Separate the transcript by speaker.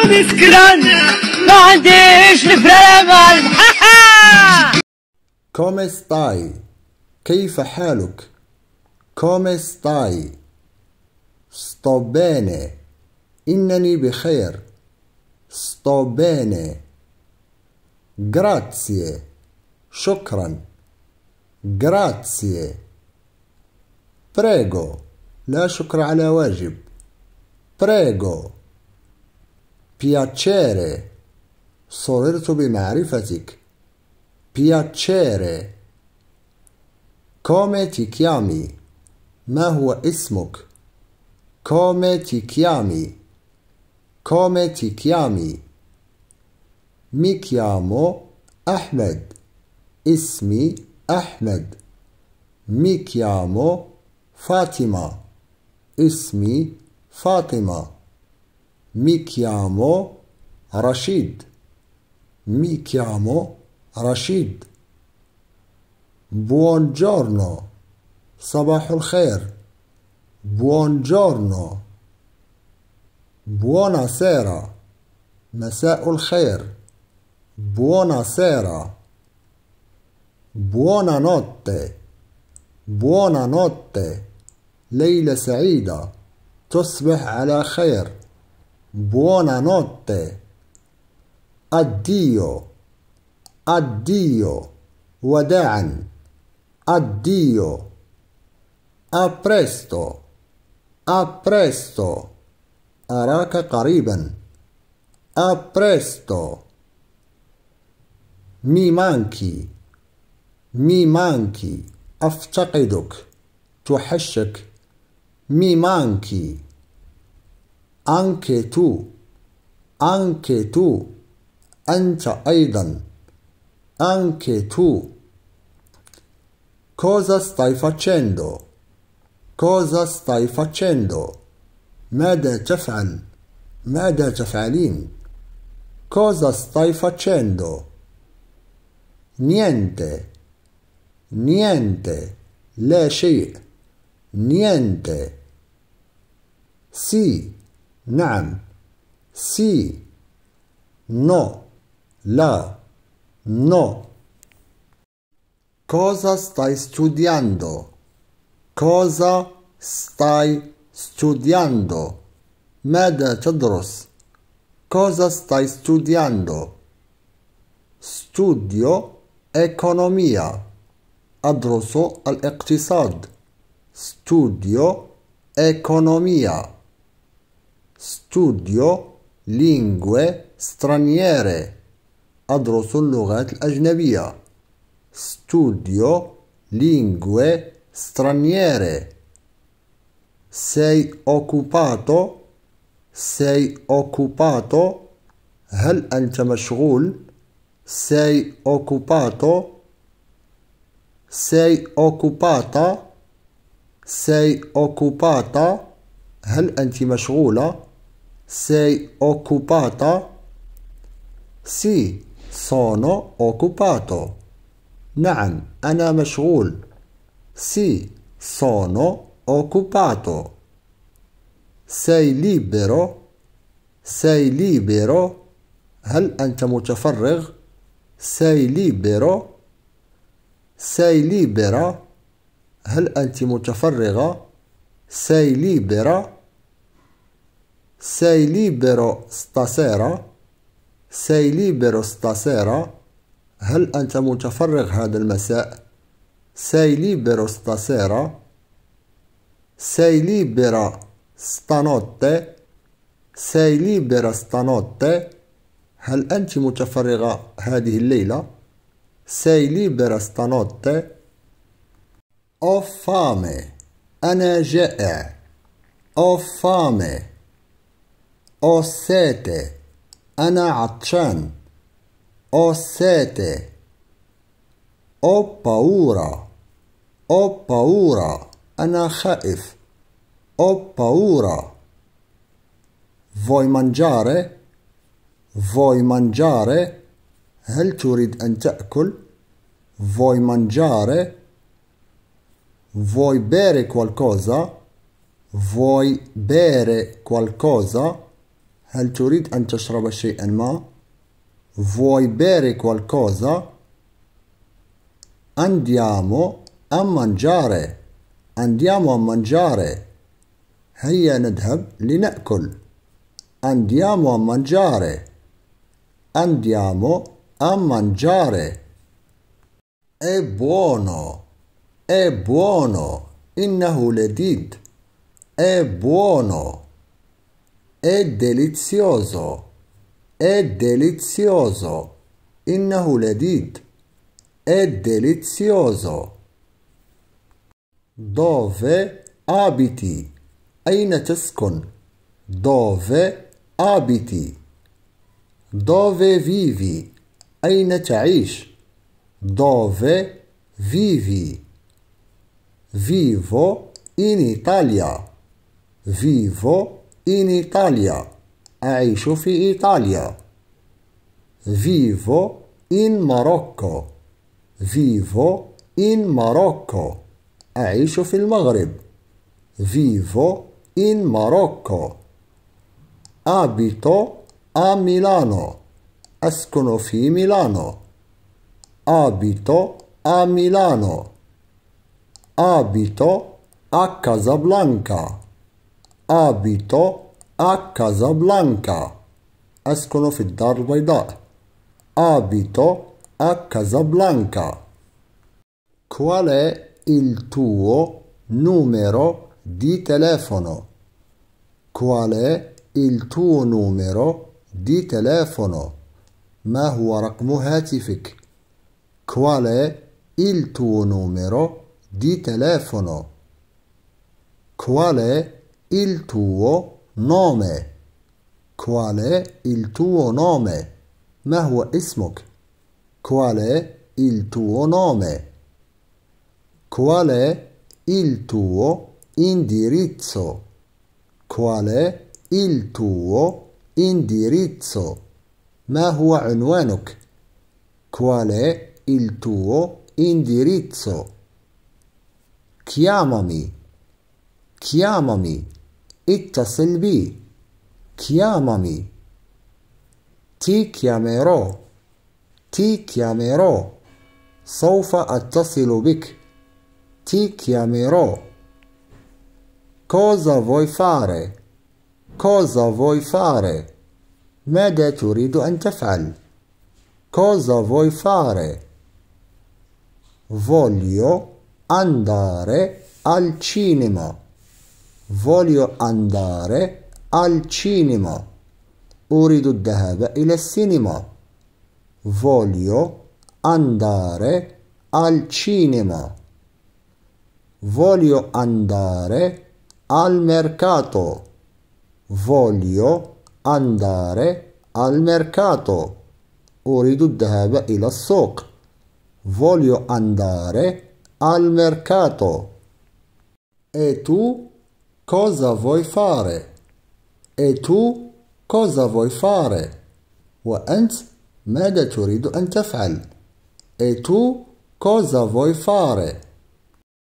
Speaker 1: عيوني سكران ما عنديش مع كوميستاي كيف حالك كوميستاي ستوباني إنني بخير ستوباني جراتسيه شكرا جراتسيه بريغو لا شكر على واجب بريغو piacere صررت بمعرفتك piacere come ti chiami ما هو اسمك come ti chiami come ti chiami mi chiamo Ahmed ismi Ahmed mi chiamo Fatima ismi Fatima مي كيامو رشيد مي كيامو رشيد جورنو صباح الخير بون جورنو بونا سيرا مساء الخير بونا سيرا بونا نوتي بونا نوتي ليلة سعيدة تصبح على خير buonanotte, addio, addio, wada'an, addio, a presto, a presto, araka qariban, a presto, mi manchi, mi manchi, افتقدك تحشك mi manchi anche tu, anche tu, anta aidan, anche tu. Cosa stai facendo? Cosa stai facendo? ماذا تفعل؟ ماذا تفعلين؟ Cosa stai facendo? Niente. Niente. le شيء. Niente. Sì. نعم sì no la no cosa stai studiando cosa stai studiando ماذا تدرس cosa stai studiando studio economia أدرس الاقتصاد studio economia studio lingue straniere أدرس اللغات الأجنبية studio lingue straniere sei occupato sei occupato هل أنت مشغول sei occupato sei occupata sei occupata هل أنت مشغولة sei occupata? Sì, sono occupato. نعم أنا مشغول. Sì, sono occupato. Sei libero? Sei libero? هل أنت متفرغ؟ Sei libero? Sei libera? هل أنت متفرغة؟ Sei libera? Sei libero stasera Sei libero stasera هل أنت متفرغ هذا المساء؟ Sei libero stasera Sei libera stanotte Sei libera stanotte هل أنت متفرغة هذه الليلة؟ Sei libera stanotte Ho fame أنا جائع Ho fame Ho sete. Ana عطشان. Ho sete. Ho paura. Ho paura. Ana خائف. Ho paura. Vuoi mangiare? Vuoi mangiare? هل تريد أن تأكل؟ Vuoi mangiare? Vuoi bere qualcosa? Vuoi bere qualcosa? هل تريد أن تشرب شيئا ما؟ Vuoi bere qualcosa? Andiamo a mangiare. Andiamo a mangiare. هيا نذهب لنأكل. Andiamo a mangiare. Andiamo a mangiare. È buono. È buono. إنه لذيذ. È buono. è delizioso è delizioso إنه لذيذ è delizioso dove abiti Aina تسكن dove abiti dove vivi أين تعيش dove vivi vivo in Italia vivo in Italia أعيش fi Italia. vivo in Marocco vivo in Marocco أعيش في المغرب vivo in Marocco abito a Milano Escono fi Milano. abito a Milano abito a Casablanca abito a Casablanca أسكن في الدار البيضاء abito a Casablanca Qual è il tuo numero di telefono? Qual è il tuo numero di telefono? Ma هو رقم هاتفك؟ Qual è il tuo numero di telefono? Qual è il tuo nome. Qual è il tuo nome? Ma huwa ismuk? Qual è il tuo nome? Qual è il tuo indirizzo? Qual è il tuo indirizzo? Ma huwa unwanuk? Qual è il tuo indirizzo? Chiamami. Chiamami. اتصل بي chiamami ti chiamerò ti chiamerò سوف أتصل بك ti chiamerò cosa vuoi fare cosa vuoi fare Mede تريد أن تفعل cosa vuoi fare voglio andare al cinema voglio andare al cinema أريد الذهاب إلى cinema. voglio andare al cinema voglio andare al mercato voglio andare al mercato أريد الذهاب إلى السوق voglio andare al mercato e tu cosa vuoi fare e tu cosa vuoi fare وأنت ماذا تريد أن تفعل e tu cosa vuoi fare